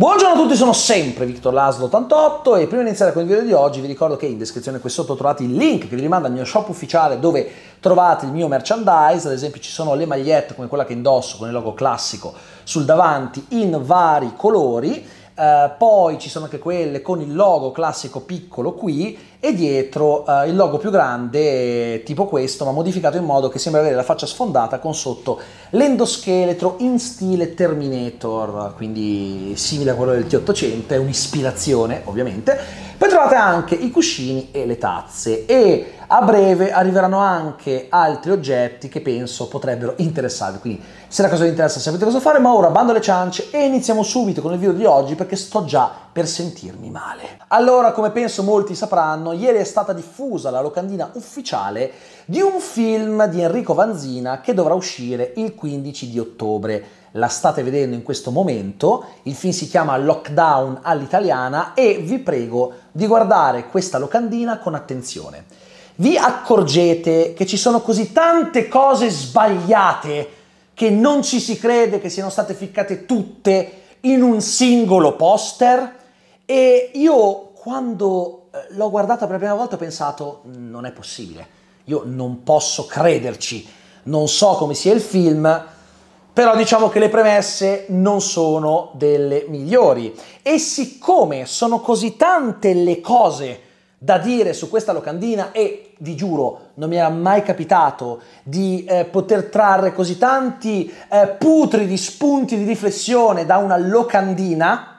Buongiorno a tutti, sono sempre Victor Laszlo 88 e prima di iniziare con il video di oggi vi ricordo che in descrizione qui sotto trovate il link che vi rimanda al mio shop ufficiale dove trovate il mio merchandise, ad esempio ci sono le magliette come quella che indosso con il logo classico sul davanti in vari colori, eh, poi ci sono anche quelle con il logo classico piccolo qui e dietro eh, il logo più grande tipo questo ma modificato in modo che sembra avere la faccia sfondata con sotto l'endoscheletro in stile Terminator quindi simile a quello del T800 è un'ispirazione ovviamente poi trovate anche i cuscini e le tazze e a breve arriveranno anche altri oggetti che penso potrebbero interessarvi quindi se la cosa vi interessa sapete cosa fare ma ora bando alle ciance e iniziamo subito con il video di oggi perché sto già per sentirmi male. Allora, come penso molti sapranno, ieri è stata diffusa la locandina ufficiale di un film di Enrico Vanzina che dovrà uscire il 15 di ottobre. La state vedendo in questo momento, il film si chiama Lockdown all'italiana e vi prego di guardare questa locandina con attenzione. Vi accorgete che ci sono così tante cose sbagliate che non ci si crede che siano state ficcate tutte in un singolo poster? E io quando eh, l'ho guardata per la prima volta ho pensato, non è possibile, io non posso crederci, non so come sia il film, però diciamo che le premesse non sono delle migliori. E siccome sono così tante le cose da dire su questa locandina e vi giuro non mi era mai capitato di eh, poter trarre così tanti eh, putri di spunti di riflessione da una locandina,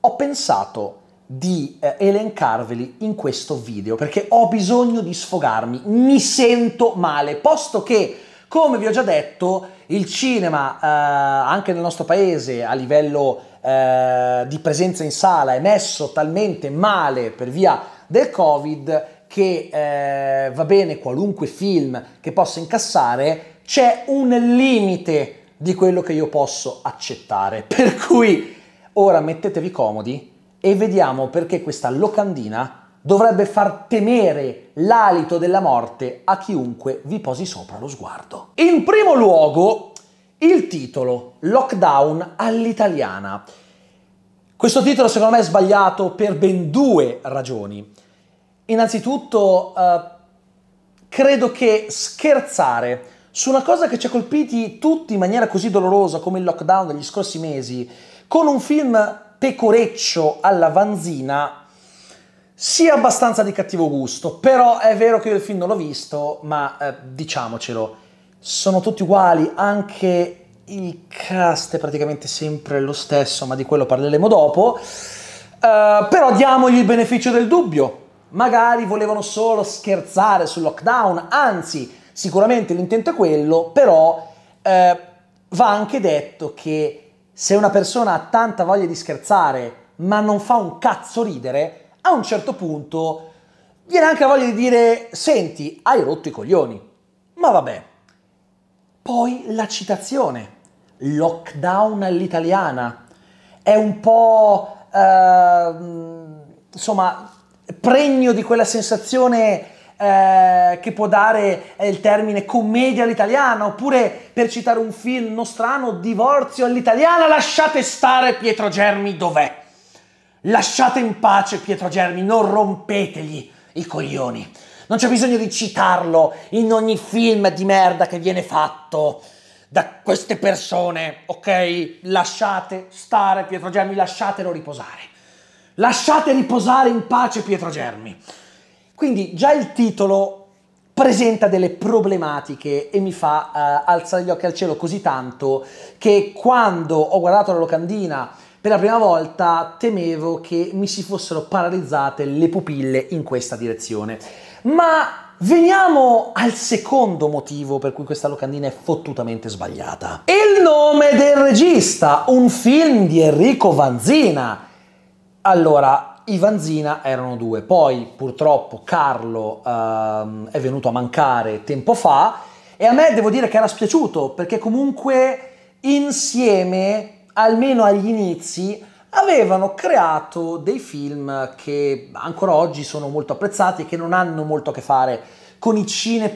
ho pensato di eh, elencarveli in questo video perché ho bisogno di sfogarmi, mi sento male, posto che, come vi ho già detto, il cinema eh, anche nel nostro paese a livello eh, di presenza in sala è messo talmente male per via del Covid che eh, va bene qualunque film che possa incassare, c'è un limite di quello che io posso accettare. Per cui Ora mettetevi comodi e vediamo perché questa locandina dovrebbe far temere l'alito della morte a chiunque vi posi sopra lo sguardo. In primo luogo, il titolo Lockdown all'italiana. Questo titolo secondo me è sbagliato per ben due ragioni. Innanzitutto, eh, credo che scherzare su una cosa che ci ha colpiti tutti in maniera così dolorosa come il lockdown degli scorsi mesi, con un film pecoreccio alla Vanzina, sia abbastanza di cattivo gusto, però è vero che io il film non l'ho visto, ma eh, diciamocelo, sono tutti uguali, anche il cast è praticamente sempre lo stesso, ma di quello parleremo dopo. Uh, però diamogli il beneficio del dubbio. Magari volevano solo scherzare sul lockdown, anzi, sicuramente l'intento è quello, però eh, va anche detto che se una persona ha tanta voglia di scherzare ma non fa un cazzo ridere, a un certo punto viene anche la voglia di dire senti, hai rotto i coglioni. Ma vabbè. Poi la citazione, lockdown all'italiana, è un po' eh, insomma pregno di quella sensazione eh, che può dare eh, il termine commedia all'italiana, oppure per citare un film nostrano, divorzio all'italiana, lasciate stare Pietro Germi dov'è. Lasciate in pace Pietro Germi, non rompetegli i coglioni. Non c'è bisogno di citarlo in ogni film di merda che viene fatto da queste persone, ok? Lasciate stare Pietro Germi, lasciatelo riposare. Lasciate riposare in pace Pietro Germi. Quindi già il titolo presenta delle problematiche e mi fa uh, eh, alzare gli occhi al cielo così tanto che quando ho guardato la locandina per la prima volta temevo che mi si fossero paralizzate le pupille in questa direzione. Ma Veniamo al secondo motivo per cui questa locandina è fottutamente sbagliata. Il nome del regista, un film di Enrico Vanzina. Allora, Ivanzina erano due, poi purtroppo Carlo ehm, è venuto a mancare tempo fa e a me devo dire che era spiaciuto perché comunque insieme, almeno agli inizi, avevano creato dei film che ancora oggi sono molto apprezzati e che non hanno molto a che fare con i cine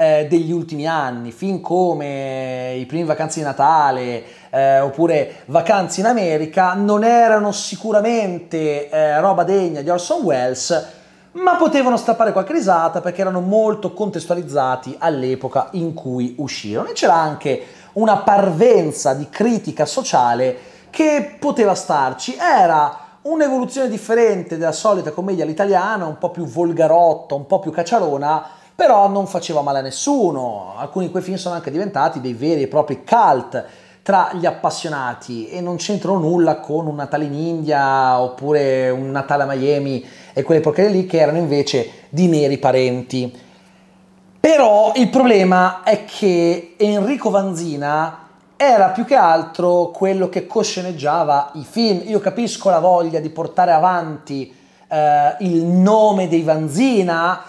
eh, degli ultimi anni, film come I primi vacanze di Natale, eh, oppure Vacanze in America non erano sicuramente eh, roba degna di Orson Welles, ma potevano strappare qualche risata perché erano molto contestualizzati all'epoca in cui uscirono e c'era anche una parvenza di critica sociale che poteva starci, era un'evoluzione differente della solita commedia all'italiana, un po' più volgarotta, un po' più cacciarona, però non faceva male a nessuno. Alcuni di quei film sono anche diventati dei veri e propri cult tra gli appassionati e non c'entrano nulla con un Natale in India oppure un Natale a Miami e quelle porcherie lì che erano invece di neri parenti. Però il problema è che Enrico Vanzina era più che altro quello che cosceneggiava i film. Io capisco la voglia di portare avanti eh, il nome dei Vanzina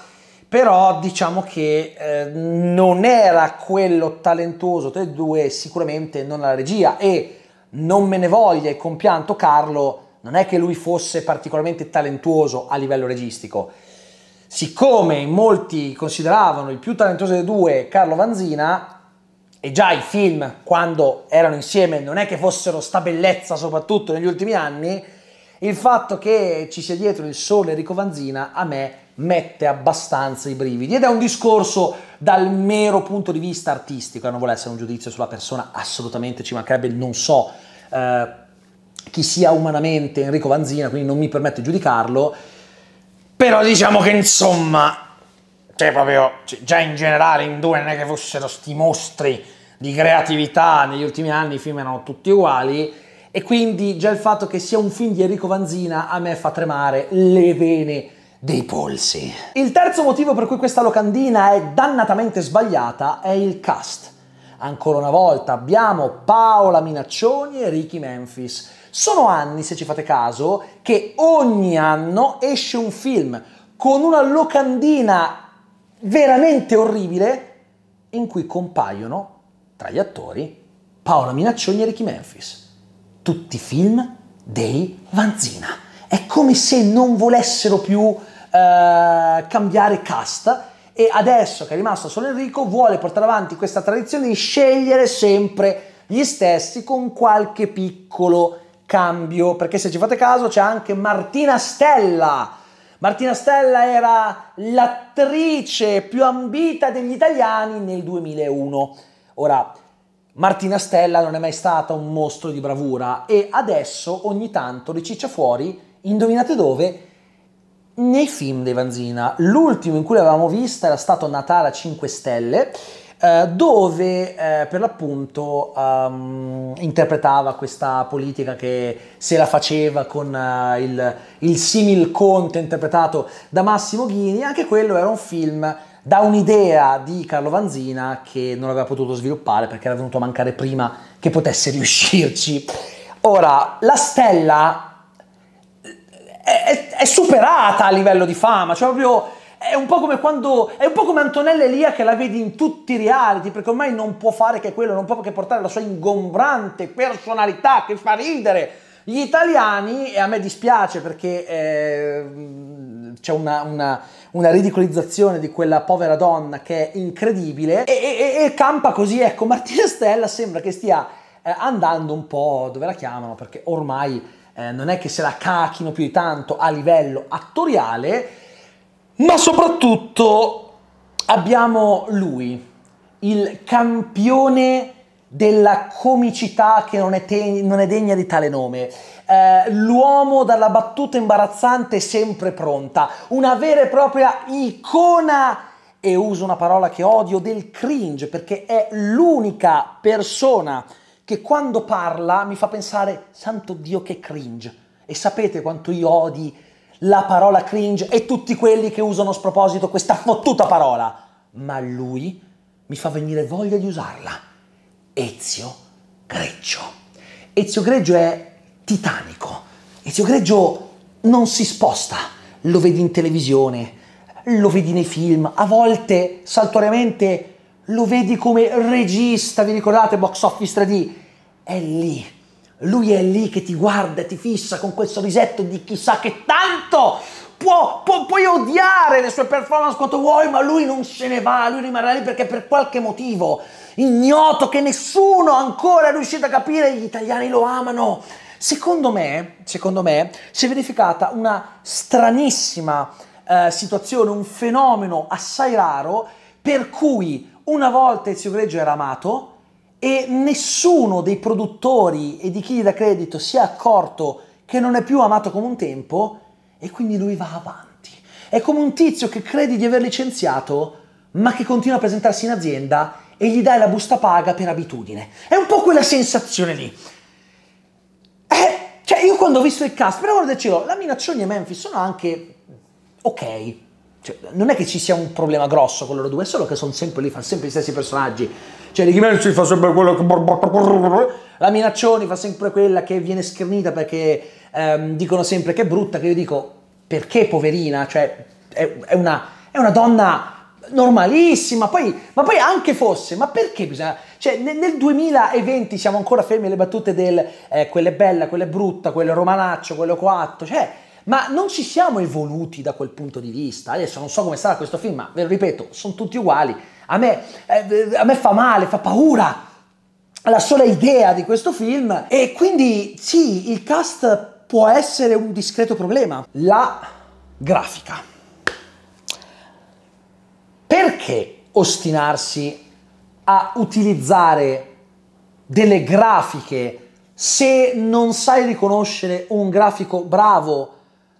però diciamo che eh, non era quello talentuoso tra i due, sicuramente non alla regia e non me ne voglia e compianto Carlo, non è che lui fosse particolarmente talentuoso a livello registico. Siccome molti consideravano il più talentuoso dei due Carlo Vanzina, e già i film quando erano insieme non è che fossero sta bellezza soprattutto negli ultimi anni, il fatto che ci sia dietro il sole Enrico Vanzina a me mette abbastanza i brividi ed è un discorso dal mero punto di vista artistico, non vuole essere un giudizio sulla persona, assolutamente ci mancherebbe, non so eh, chi sia umanamente Enrico Vanzina, quindi non mi permette di giudicarlo, però diciamo che insomma, cioè proprio, cioè, già in generale in due non è che fossero sti mostri di creatività, negli ultimi anni i film erano tutti uguali, e quindi già il fatto che sia un film di Enrico Vanzina a me fa tremare le vene dei polsi. Il terzo motivo per cui questa locandina è dannatamente sbagliata è il cast. Ancora una volta abbiamo Paola Minaccioni e Ricky Memphis. Sono anni, se ci fate caso, che ogni anno esce un film con una locandina veramente orribile in cui compaiono, tra gli attori, Paola Minaccioni e Ricky Memphis tutti film dei Vanzina. È come se non volessero più eh, cambiare cast e adesso che è rimasto solo Enrico vuole portare avanti questa tradizione di scegliere sempre gli stessi con qualche piccolo cambio, perché se ci fate caso c'è anche Martina Stella. Martina Stella era l'attrice più ambita degli italiani nel 2001. Ora, Martina Stella non è mai stata un mostro di bravura e adesso ogni tanto riciccia fuori, indovinate dove, nei film dei Vanzina. L'ultimo in cui l'avevamo vista era stato Natale a 5 Stelle, eh, dove eh, per l'appunto ehm, interpretava questa politica che se la faceva con eh, il, il simil conte interpretato da Massimo Ghini. Anche quello era un film da un'idea di Carlo Vanzina che non aveva potuto sviluppare perché era venuto a mancare prima che potesse riuscirci. Ora, la stella è, eh, è, è superata a livello di fama, cioè proprio è un po' come quando è un po' come Antonella Elia che la vedi in tutti i reality perché ormai non può fare che quello non può che portare la sua ingombrante personalità che fa ridere gli italiani e a me dispiace perché eh, c'è una, una una ridicolizzazione di quella povera donna che è incredibile e, e, e campa così, ecco, Martina Stella sembra che stia eh, andando un po' dove la chiamano perché ormai eh, non è che se la cacchino più di tanto a livello attoriale, ma soprattutto abbiamo lui, il campione della comicità che non è, te- non è degna di tale nome. Eh, l'uomo dalla battuta imbarazzante sempre pronta, una vera e propria icona e uso una parola che odio del cringe perché è l'unica persona che quando parla mi fa pensare santo Dio che cringe e sapete quanto io odi la parola cringe e tutti quelli che usano a sproposito questa fottuta parola ma lui mi fa venire voglia di usarla Ezio Greggio. Ezio Greggio è titanico. Ezio Greggio non si sposta. Lo vedi in televisione, lo vedi nei film, a volte saltuariamente lo vedi come regista, vi ricordate Box Office 3D? È lì, lui è lì che ti guarda, e ti fissa con quel sorrisetto di chissà che tanto, può, può, puoi odiare le sue performance quanto vuoi, ma lui non se ne va, lui rimarrà lì perché per qualche motivo ignoto che nessuno ancora è riuscito a capire, gli italiani lo amano. Secondo me, secondo me si è verificata una stranissima eh, situazione, un fenomeno assai raro per cui una volta il Ezio Greggio era amato e nessuno dei produttori e di chi gli dà credito si è accorto che non è più amato come un tempo e quindi lui va avanti. È come un tizio che credi di aver licenziato ma che continua a presentarsi in azienda e gli dai la busta paga per abitudine. È un po' quella sensazione lì. Eh, cioè, io quando ho visto il cast, però guarda cielo, la Minaccioni e Memphis sono anche ok. Cioè, non è che ci sia un problema grosso con loro due, è solo che sono sempre lì, fanno sempre gli stessi personaggi. Cioè, Ricky Memphis fa sempre quello che... La Minaccioni fa sempre quella che viene schernita perché ehm, dicono sempre che è brutta, che io dico, perché poverina? Cioè, è, è, una, è una donna normalissima, poi, ma poi anche fosse, ma perché bisogna... Cioè nel, nel 2020 siamo ancora fermi alle battute del eh, quella è bella, quella è brutta, quello è romanaccio, quello coatto, cioè... Ma non ci siamo evoluti da quel punto di vista. Adesso non so come sarà questo film, ma ve lo ripeto, sono tutti uguali. A me, eh, a me fa male, fa paura la sola idea di questo film. E quindi sì, il cast può essere un discreto problema. La grafica perché ostinarsi a utilizzare delle grafiche se non sai riconoscere un grafico bravo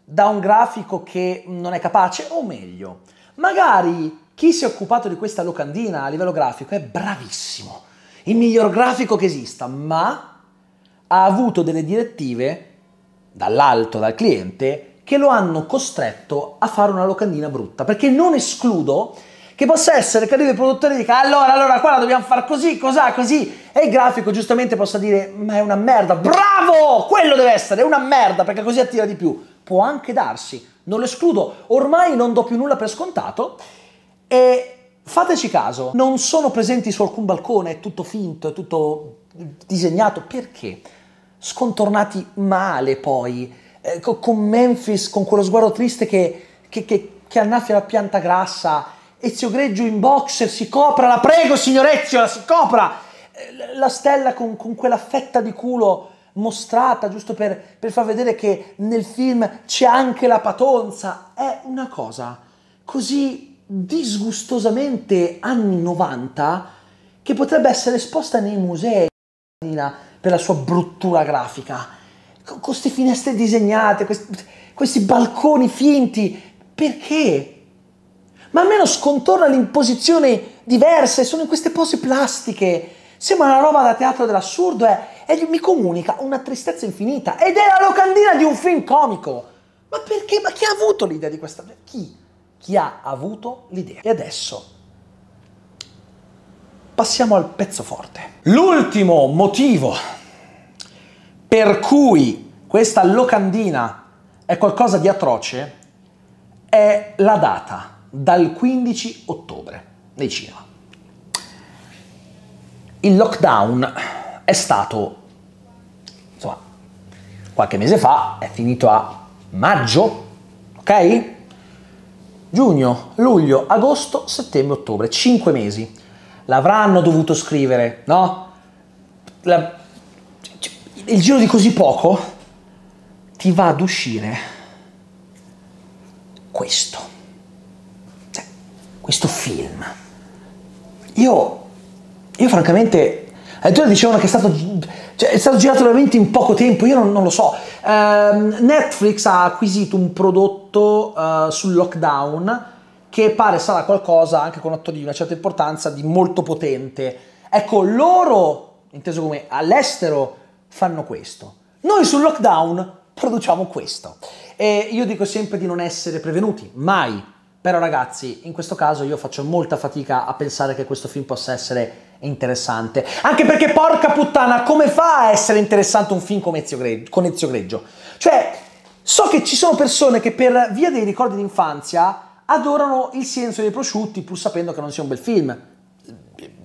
da un grafico che non è capace, o meglio, magari chi si è occupato di questa locandina a livello grafico è bravissimo, il miglior grafico che esista, ma ha avuto delle direttive dall'alto, dal cliente, che lo hanno costretto a fare una locandina brutta, perché non escludo che possa essere che il produttore dica allora, allora, qua la dobbiamo fare così, cos'ha, così, e il grafico giustamente possa dire ma è una merda, bravo, quello deve essere, è una merda perché così attira di più. Può anche darsi, non lo escludo, ormai non do più nulla per scontato e fateci caso, non sono presenti su alcun balcone, è tutto finto, è tutto disegnato, perché? Scontornati male poi, eh, con Memphis, con quello sguardo triste che, che, che, che annaffia la pianta grassa, Ezio Greggio in boxer, si copra, la prego signor Ezio, la si copra! Eh, la stella con, con quella fetta di culo mostrata giusto per, per, far vedere che nel film c'è anche la patonza. È una cosa così disgustosamente anni 90 che potrebbe essere esposta nei musei per la sua bruttura grafica. Con queste finestre disegnate, questi, questi balconi finti. Perché? ma almeno scontorna l'imposizione diversa e sono in queste pose plastiche. Sembra una roba da teatro dell'assurdo eh? e mi comunica una tristezza infinita ed è la locandina di un film comico. Ma perché? Ma chi ha avuto l'idea di questa? Chi? Chi ha avuto l'idea? E adesso passiamo al pezzo forte. L'ultimo motivo per cui questa locandina è qualcosa di atroce è la data dal 15 ottobre nei cinema. Il lockdown è stato, insomma, qualche mese fa, è finito a maggio, ok? Giugno, luglio, agosto, settembre, ottobre, 5 mesi. L'avranno dovuto scrivere, no? La... Il giro di così poco ti va ad uscire questo questo film. Io, io francamente, addirittura eh, dicevano che è stato, cioè, è stato girato veramente in poco tempo, io non, non lo so. Um, Netflix ha acquisito un prodotto uh, sul lockdown che pare sarà qualcosa, anche con attori di una certa importanza, di molto potente. Ecco, loro, inteso come all'estero, fanno questo. Noi sul lockdown produciamo questo. E io dico sempre di non essere prevenuti, mai però ragazzi, in questo caso io faccio molta fatica a pensare che questo film possa essere interessante. Anche perché, porca puttana, come fa a essere interessante un film con Ezio Greggio? Cioè, so che ci sono persone che per via dei ricordi d'infanzia adorano il silenzio dei prosciutti, pur sapendo che non sia un bel film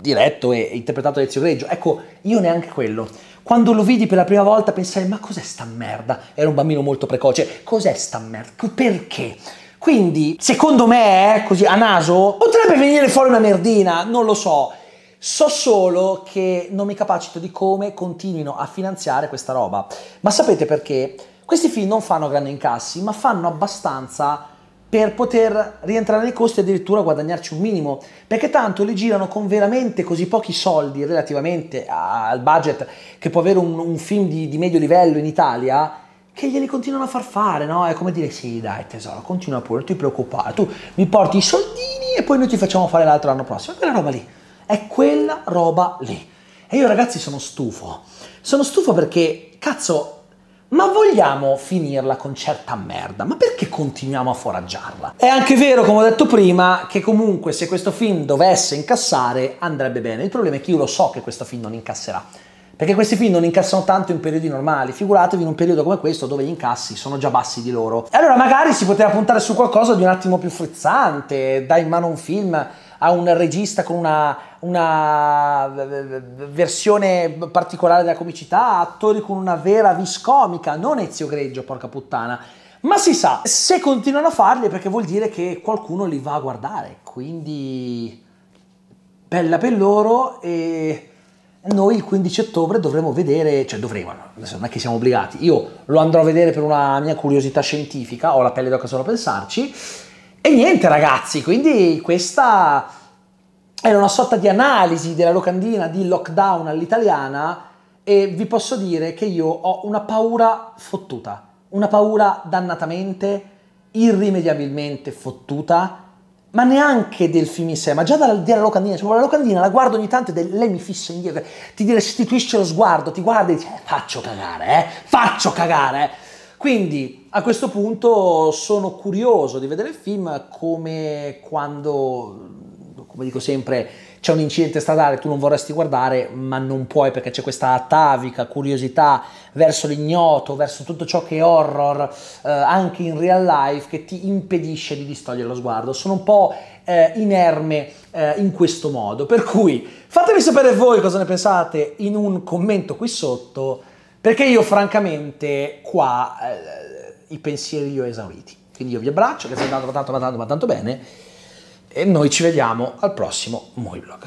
diretto e interpretato da Ezio Greggio. Ecco, io neanche quello. Quando lo vidi per la prima volta pensai, ma cos'è sta merda? Era un bambino molto precoce. Cos'è sta merda? Perché? Quindi, secondo me, eh, così a naso, potrebbe venire fuori una merdina, non lo so. So solo che non mi capacito di come continuino a finanziare questa roba. Ma sapete perché? Questi film non fanno grandi incassi, ma fanno abbastanza per poter rientrare nei costi e addirittura guadagnarci un minimo, perché tanto li girano con veramente così pochi soldi relativamente al budget che può avere un, un film di, di medio livello in Italia, che glieli continuano a far fare, no? È come dire sì, dai tesoro, continua pure, non ti preoccupare, tu mi porti i soldini e poi noi ti facciamo fare l'altro l'anno prossimo. È quella roba lì, è quella roba lì. E io ragazzi sono stufo, sono stufo perché, cazzo, ma vogliamo finirla con certa merda? Ma perché continuiamo a foraggiarla? È anche vero, come ho detto prima, che comunque se questo film dovesse incassare andrebbe bene. Il problema è che io lo so che questo film non incasserà perché questi film non incassano tanto in periodi normali, figuratevi in un periodo come questo dove gli incassi sono già bassi di loro. E allora magari si poteva puntare su qualcosa di un attimo più frizzante, dai in mano un film a un regista con una, una versione particolare della comicità, attori con una vera vis comica, non Ezio Greggio, porca puttana. Ma si sa, se continuano a farli è perché vuol dire che qualcuno li va a guardare, quindi bella per loro e noi il 15 ottobre dovremo vedere, cioè dovremo, non è che siamo obbligati, io lo andrò a vedere per una mia curiosità scientifica, ho la pelle d'oca solo a pensarci, e niente ragazzi, quindi questa era una sorta di analisi della locandina di lockdown all'italiana e vi posso dire che io ho una paura fottuta, una paura dannatamente, irrimediabilmente fottuta, ma neanche del film in sé, ma già dalla, dalla locandina, cioè, la locandina la guardo ogni tanto e lei mi fissa indietro, ti restituisce lo sguardo, ti guarda e dice eh, faccio cagare, eh, faccio cagare. Quindi a questo punto sono curioso di vedere il film come quando come dico sempre, c'è un incidente stradale, tu non vorresti guardare, ma non puoi perché c'è questa atavica curiosità verso l'ignoto, verso tutto ciò che è horror, eh, anche in real life, che ti impedisce di distogliere lo sguardo. Sono un po' eh, inerme eh, in questo modo. Per cui fatemi sapere voi cosa ne pensate in un commento qui sotto, perché io francamente qua eh, i pensieri li ho esauriti. Quindi io vi abbraccio, che sei andato tanto, tanto, tanto, tanto bene e noi ci vediamo al prossimo Moviblog.